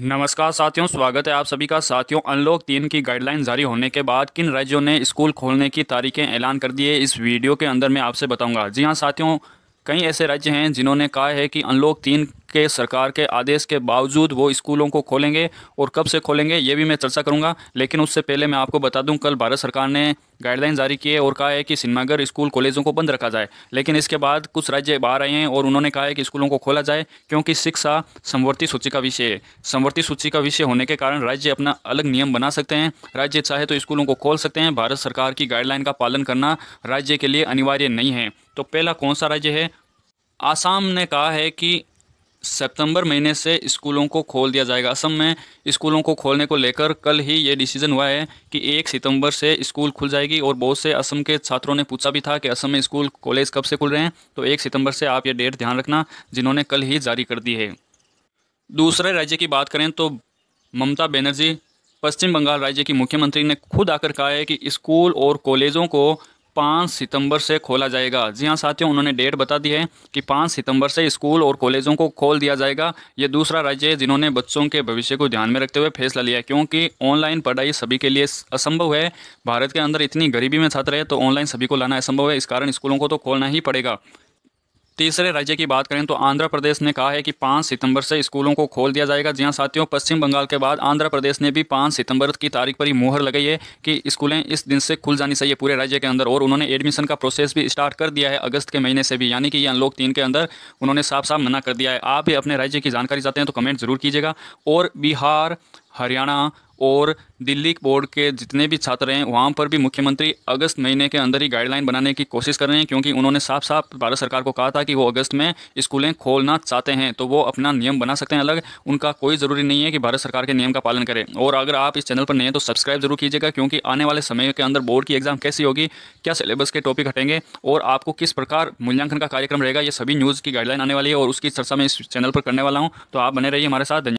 नमस्कार साथियों स्वागत है आप सभी का साथियों अनलॉक तीन की गाइडलाइन जारी होने के बाद किन राज्यों ने स्कूल खोलने की तारीखें ऐलान कर दी है इस वीडियो के अंदर मैं आपसे बताऊंगा जी हाँ साथियों कई ऐसे राज्य हैं जिन्होंने कहा है कि अनलॉक तीन के सरकार के आदेश के बावजूद वो स्कूलों को खोलेंगे और कब से खोलेंगे ये भी मैं चर्चा करूँगा लेकिन उससे पहले मैं आपको बता दूँ कल भारत सरकार ने गाइडलाइन जारी किए और कहा है कि सिन्मागर स्कूल कॉलेजों को बंद रखा जाए लेकिन इसके बाद कुछ राज्य बाहर आए हैं और उन्होंने कहा है कि स्कूलों को खोला जाए क्योंकि शिक्षा समवर्ती सूची का विषय है समवर्ती सूची का विषय होने के कारण राज्य अपना अलग नियम बना सकते हैं राज्य चाहे तो स्कूलों को खोल सकते हैं भारत सरकार की गाइडलाइन का पालन करना राज्य के लिए अनिवार्य नहीं है तो पहला कौन सा राज्य है आसाम ने कहा है कि सितंबर महीने से स्कूलों को खोल दिया जाएगा असम में स्कूलों को खोलने को लेकर कल ही ये डिसीजन हुआ है कि एक सितंबर से स्कूल खुल जाएगी और बहुत से असम के छात्रों ने पूछा भी था कि असम में स्कूल कॉलेज कब से खुल रहे हैं तो एक सितंबर से आप ये डेट ध्यान रखना जिन्होंने कल ही जारी कर दी है दूसरे राज्य की बात करें तो ममता बनर्जी पश्चिम बंगाल राज्य की मुख्यमंत्री ने खुद आकर कहा है कि स्कूल और कॉलेजों को पाँच सितंबर से खोला जाएगा जी हाँ साथियों उन्होंने डेट बता दी है कि पाँच सितंबर से स्कूल और कॉलेजों को खोल दिया जाएगा ये दूसरा राज्य है जिन्होंने बच्चों के भविष्य को ध्यान में रखते हुए फैसला लिया क्योंकि ऑनलाइन पढ़ाई सभी के लिए असंभव है भारत के अंदर इतनी गरीबी में छात्र है तो ऑनलाइन सभी को लाना असंभव है इस कारण स्कूलों को तो खोलना ही पड़ेगा तीसरे राज्य की बात करें तो आंध्र प्रदेश ने कहा है कि पाँच सितंबर से स्कूलों को खोल दिया जाएगा जी हाँ साथियों पश्चिम बंगाल के बाद आंध्र प्रदेश ने भी पाँच सितंबर की तारीख पर ही मोहर लगाई है कि स्कूलें इस दिन से खुल जानी चाहिए पूरे राज्य के अंदर और उन्होंने एडमिशन का प्रोसेस भी स्टार्ट कर दिया है अगस्त के महीने से भी यानी कि ये अनलॉक तीन के अंदर उन्होंने साफ साफ मना कर दिया है आप भी अपने राज्य की जानकारी चाहते हैं तो कमेंट जरूर कीजिएगा और बिहार हरियाणा और दिल्ली बोर्ड के जितने भी छात्र हैं वहाँ पर भी मुख्यमंत्री अगस्त महीने के अंदर ही गाइडलाइन बनाने की कोशिश कर रहे हैं क्योंकि उन्होंने साफ साफ भारत सरकार को कहा था कि वो अगस्त में स्कूलें खोलना चाहते हैं तो वो अपना नियम बना सकते हैं अलग उनका कोई ज़रूरी नहीं है कि भारत सरकार के नियम का पालन करें और अगर आप इस चैनल पर नहीं हैं तो सब्सक्राइब जरूर कीजिएगा क्योंकि आने वाले समय के अंदर बोर्ड की एग्ज़ाम कैसी होगी क्या सिलेबस के टॉपिक हटेंगे और आपको किस प्रकार मूल्यांकन का कार्यक्रम रहेगा ये सभी न्यूज़ की गाइडलाइन आने वाली है और उसकी चर्चा मैं इस चैनल पर करने वाला हूँ तो आप बने रहिए हमारे साथ